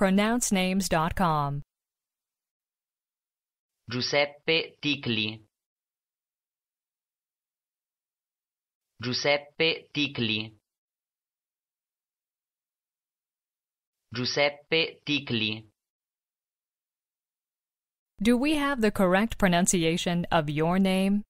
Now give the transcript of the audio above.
pronouncenames.com. Giuseppe Ticli Giuseppe Ticli Giuseppe Ticli Do we have the correct pronunciation of your name?